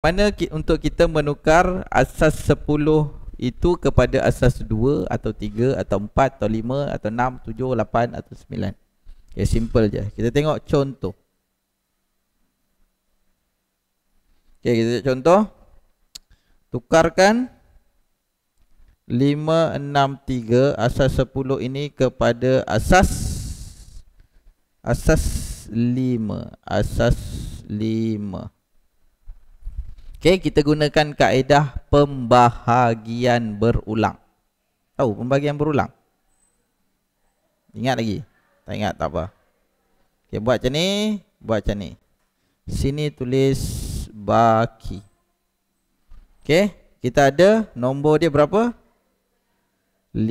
mana ki, untuk kita menukar asas 10 itu kepada asas 2 atau 3 atau 4 atau 5 atau 6, 7, 8 atau 9 okay, ya, simple je kita tengok contoh okay, kita tengok contoh tukarkan 5, 6, 3 asas 10 ini kepada asas asas 5 asas 5 Okey, kita gunakan kaedah pembahagian berulang. Tahu pembahagian berulang? Ingat lagi? Tak ingat tak apa. Okey, buat macam ni, buat macam ni. Sini tulis baki. Okey, kita ada nombor dia berapa? 5 6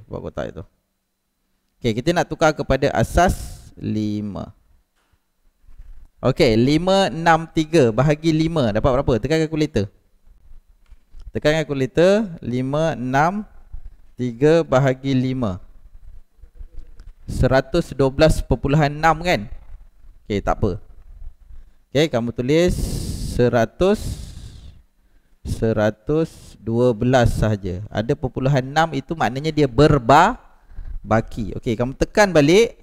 3. Okey, buat kotak itu. Okey, kita nak tukar kepada asas Okey, 563 bahagi 5 dapat berapa? Tekan kalkulator. Tekan kalkulator 563 bahagi 5. 112.6 kan? Okey, tak apa. Okey, kamu tulis 100 112 saja. Ada perpuluhan 6 itu maknanya dia berbah baki. Okey, kamu tekan balik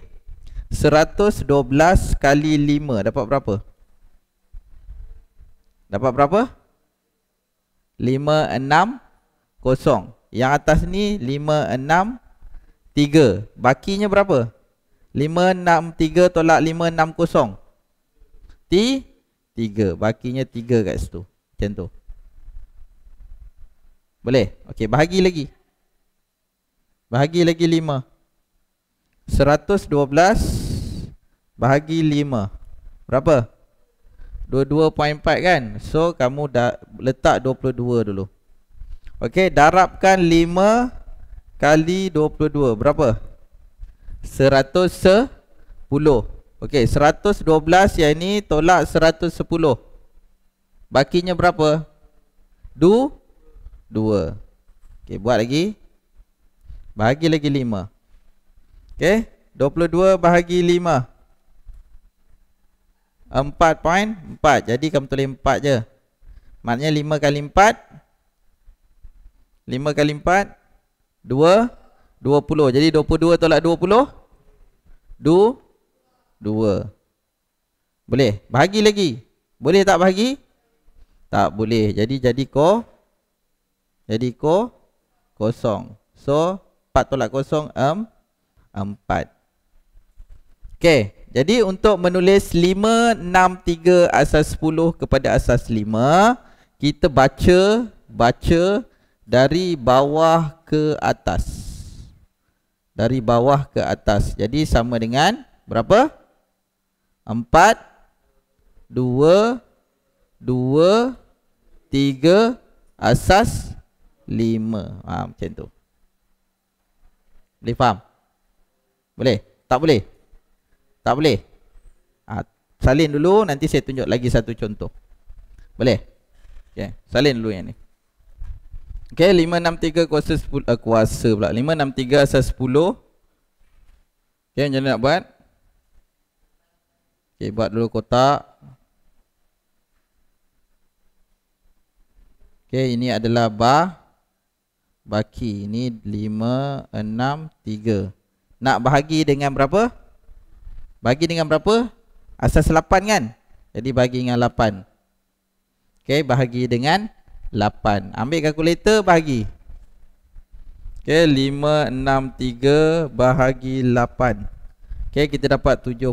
112 kali 5 dapat berapa? Dapat berapa? 560. Yang atas ni 563. Bakinya berapa? 563 tolak 560. T 3. Bakinya 3 kat situ. Macam tu. Boleh? Okey, bahagi lagi. Bahagi lagi 5. 112 Bahagi 5 Berapa? 22.4 kan? So kamu dah letak 22 dulu Ok darabkan 5 Kali 22 Berapa? 110 Ok 112 yang ni Tolak 110 Bakinya berapa? Du 2 Ok buat lagi Bahagi lagi 5 Ok 22 bahagi 5 4.4 Jadi kamu tulis 4 je Maknanya 5 kali 4 5 kali 4 2 20 Jadi 22 tolak 20 2 2 Boleh? Bahagi lagi Boleh tak bahagi? Tak boleh Jadi jadi ko Jadi ko Kosong So 4 tolak kosong 4 um, 4 Okey, jadi untuk menulis 5 6 3 asas 10 kepada asas 5, kita baca baca dari bawah ke atas. Dari bawah ke atas. Jadi sama dengan berapa? 4 2 2 Tiga asas lima. Ha, macam tu. Boleh faham? Boleh? Tak boleh? Tak boleh ha, Salin dulu nanti saya tunjuk lagi satu contoh Boleh? Okay. Salin dulu yang ni Okay 563 kuasa 10 uh, eh, Kuasa pula 563 asas 10 Okay macam mana nak buat? Okay buat dulu kotak Okay ini adalah bah Baki ini 5, 6, 3 Nak bahagi dengan berapa? Berapa? Bagi dengan berapa? Asas 8 kan? Jadi bagi dengan 8 Okey, bahagi dengan 8 Ambil kalkulator, bahagi Okey, 5, 6, 3 Bahagi 8 Okey, kita dapat 70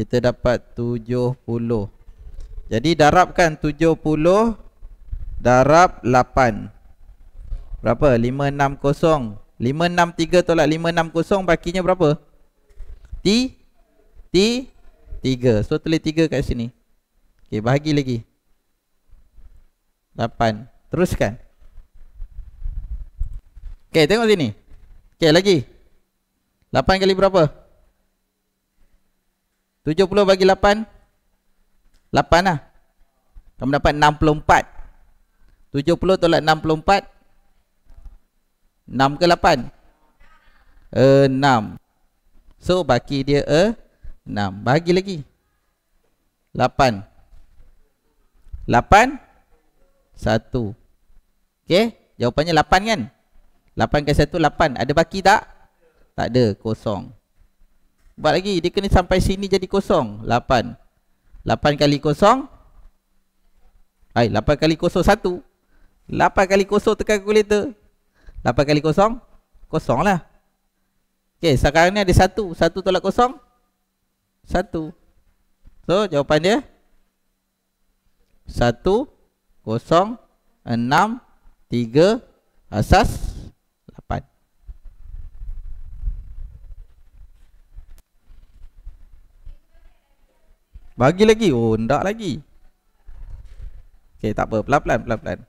Kita dapat 70 Jadi darabkan 70 Darab 8 Berapa? 560 563 tolak 560 bakinya berapa? T T 3. So tulis 3 kat sini. Okey, bahagi lagi. 8. Teruskan. Okey, tengok sini. Okey, lagi. 8 kali berapa? 70 bagi 8. 8 lah. Kamu dapat 64. 70 tolak 64 Enam ke lapan? Enam. So baki dia eh, enam. Bagi lagi Lapan. Lapan satu. Okay? Jawapannya lapan kan Lapan ke satu lapan. Ada baki tak? Tak ada Kosong Buat lagi Dia kena sampai sini jadi kosong Lapan. Lapan kali kosong Hai, lapan kali kosong satu. Lapan kali kosong tekan tu. 8 kali kosong Kosong lah Okey, sekarang ni ada satu, satu tolak kosong satu. So, jawapan dia satu kosong enam tiga Asas lapan. Bagi lagi Oh, tak lagi Okey, tak apa Pelan-pelan, pelan-pelan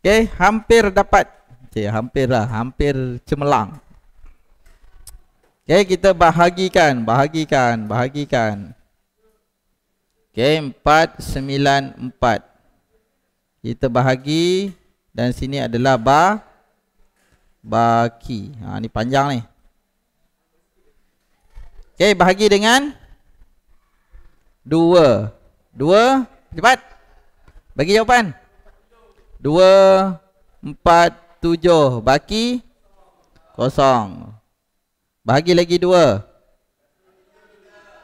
Okey, hampir dapat Okey, hampir lah, hampir cemerlang. Okey, kita bahagikan, bahagikan, bahagikan. Okey, 494. Kita bahagi dan sini adalah ba baki. Ha ni panjang ni. Okey, bahagi dengan 2. 2 cepat. Bagi jawapan. 2 4 tujuh Baki kosong Bahagi lagi dua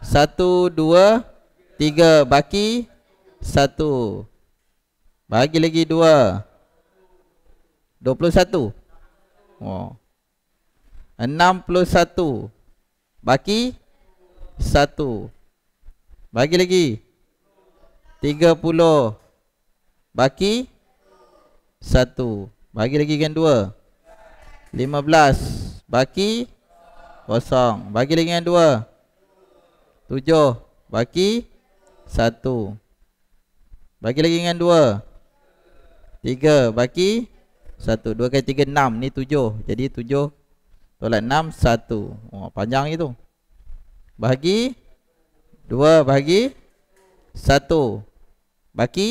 Satu, dua, tiga Baki satu Bahagi lagi dua Dua puluh satu Enam puluh satu Baki satu Bahagi lagi Tiga puluh Baki satu bagi lagi dengan 2 15 Baki Kosong Bagi lagi dengan 2 7 Baki 1 Bagi lagi dengan 2 3 Baki 1 2 kali 3 6 Ni 7 Jadi 7 Tolak 6 1 oh, Panjang itu Bagi 2 Bagi 1 Baki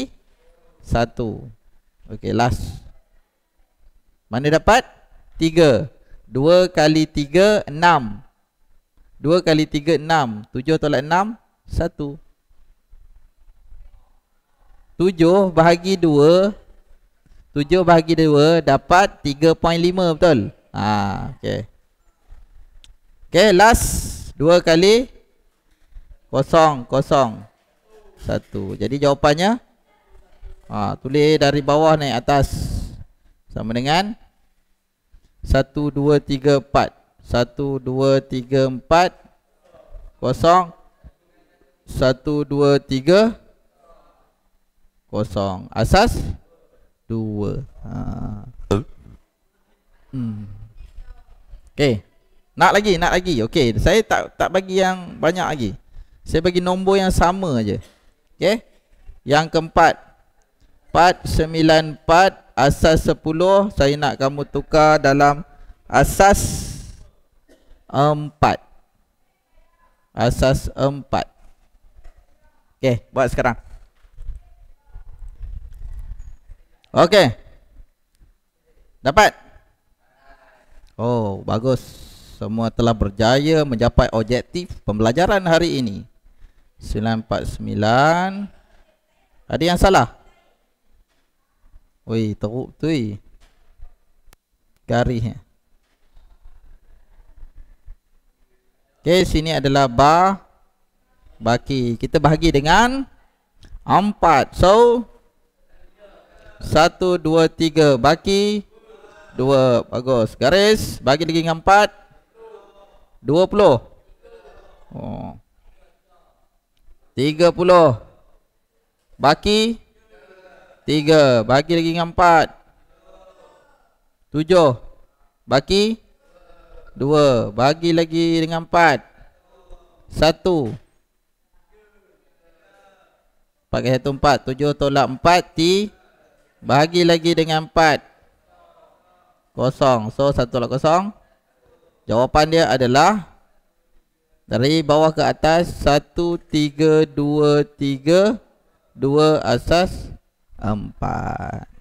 1 Okey last mana dapat? 3 2 kali 3, 6 2 kali 3, 6 7 tolak 6, 1 7 bahagi 2 7 bahagi 2 Dapat 3.5 betul? Haa, okey. Okey last 2 kali Kosong, kosong Satu, jadi jawapannya Haa, tulis dari bawah naik atas Sama dengan 3.5 satu, dua, tiga, empat Satu, dua, tiga, empat Kosong Satu, dua, tiga Kosong Asas Dua ha. hmm. Okay Nak lagi, nak lagi Okay, saya tak tak bagi yang banyak lagi Saya bagi nombor yang sama je Okay Yang keempat Empat, sembilan, empat asas 10 saya nak kamu tukar dalam asas 4 asas 4 okey buat sekarang okey dapat oh bagus semua telah berjaya mencapai objektif pembelajaran hari ini 949 ada yang salah Oi, teruk tu eh. Garis Okay, sini adalah bar baki. Kita bahagi dengan empat. So satu dua tiga baki dua Bagus. Garis bagi lagi dengan 4. 20. Oh. 30. Baki 30. Tiga Bagi lagi dengan empat Tujuh Bagi Dua Bagi lagi dengan empat Satu Pakai satu empat Tujuh tolak empat T Bagi lagi dengan empat Kosong So satu tolak kosong Jawapan dia adalah Dari bawah ke atas Satu Tiga Dua Tiga Dua Asas empat.